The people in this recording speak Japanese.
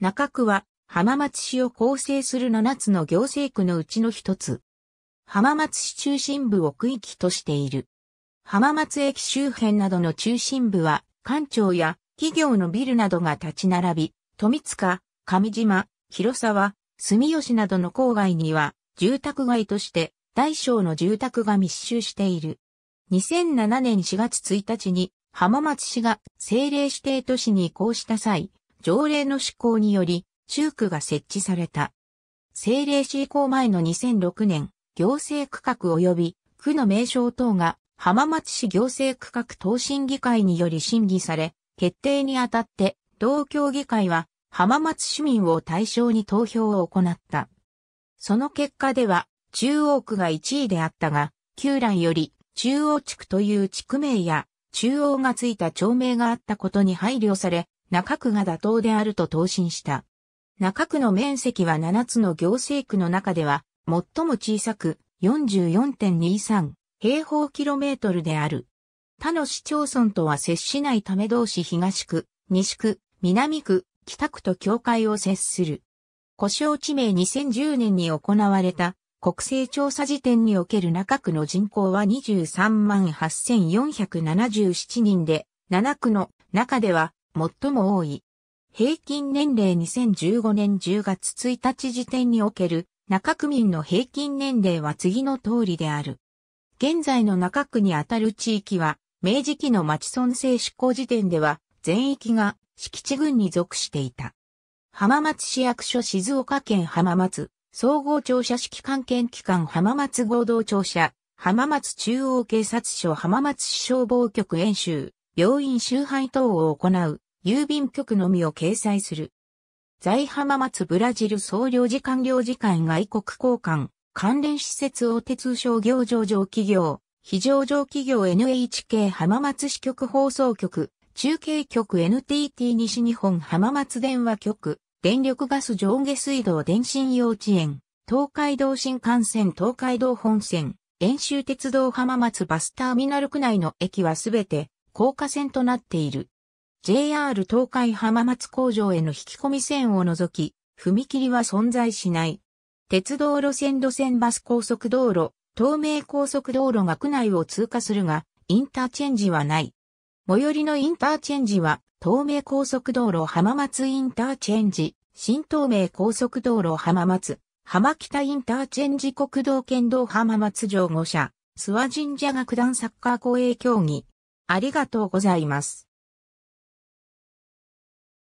中区は浜松市を構成する7つの行政区のうちの一つ。浜松市中心部を区域としている。浜松駅周辺などの中心部は、官庁や企業のビルなどが立ち並び、富塚、上島、広沢、住吉などの郊外には、住宅街として大小の住宅が密集している。2007年4月1日に浜松市が政令指定都市に移行した際、条例の施行により、中区が設置された。政令施行前の2006年、行政区画及び区の名称等が浜松市行政区画等審議会により審議され、決定にあたって同協議会は浜松市民を対象に投票を行った。その結果では中央区が1位であったが、旧来より中央地区という地区名や中央がついた町名があったことに配慮され、中区が妥当であると答申した。中区の面積は7つの行政区の中では、最も小さく44.23平方キロメートルである。他の市町村とは接しないため同市東区、西区、南区、北区と境界を接する。故障地名2010年に行われた国勢調査時点における中区の人口は23万8477人で、7区の中では最も多い。平均年齢2015年10月1日時点における中区民の平均年齢は次の通りである。現在の中区にあたる地域は、明治期の町村制執行時点では、全域が敷地群に属していた。浜松市役所静岡県浜松、総合庁舎指揮官研機関浜松合同庁舎、浜松中央警察署浜松市消防局演習、病院周配等を行う郵便局のみを掲載する。在浜松ブラジル総領事館領事館外国交換、関連施設大手通商業上場企業、非常上企業 NHK 浜松支局放送局、中継局 NTT 西日本浜松電話局、電力ガス上下水道電信幼稚園、東海道新幹線東海道本線、遠州鉄道浜松バスターミナル区内の駅はすべて高架線となっている。JR 東海浜松工場への引き込み線を除き、踏切は存在しない。鉄道路線路線バス高速道路、東名高速道路が区内を通過するが、インターチェンジはない。最寄りのインターチェンジは、東名高速道路浜松インターチェンジ、新東名高速道路浜松、浜北インターチェンジ国道県道浜松城5社、諏訪神社が団サッカー公営競技。ありがとうございます。